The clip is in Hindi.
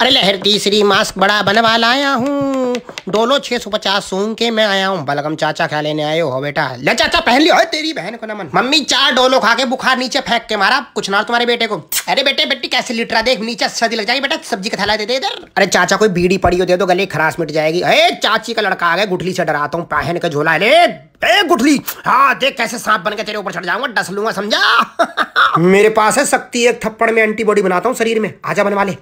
अरे लहर तीसरी मास्क बड़ा बनवा लाया हूँ डोलो छे सौ पचास सूंग के मैं आया हूँ बलगम चाचा खा लेने आए हो बेटा ले चाचा पहन लियो तेरी बहन को नमन मम्मी चार डोलो खा के बुखार नीचे फेंक के मारा कुछ ना तुम्हारे बेटे को अरे बेटे बेटी कैसे लिटरा देख नीचे सर्दी लग जाएगी बेटा सब्जी का थैला दे दे इधर अरे चाचा कोई बीड़ी पड़ी हो दे दो गले खराश मिट जाएगी अरे चाची का लड़का आ गया गुठली से डराता हूँ पहन का झोला ले ए गुठली हाँ देख कैसे सांप बन के तेरे ऊपर चढ़ जाऊंगा डस लूंगा समझा मेरे पास है शक्ति एक थप्पड़ में एंटीबॉडी बनाता हूँ शरीर में आजा बनवा ले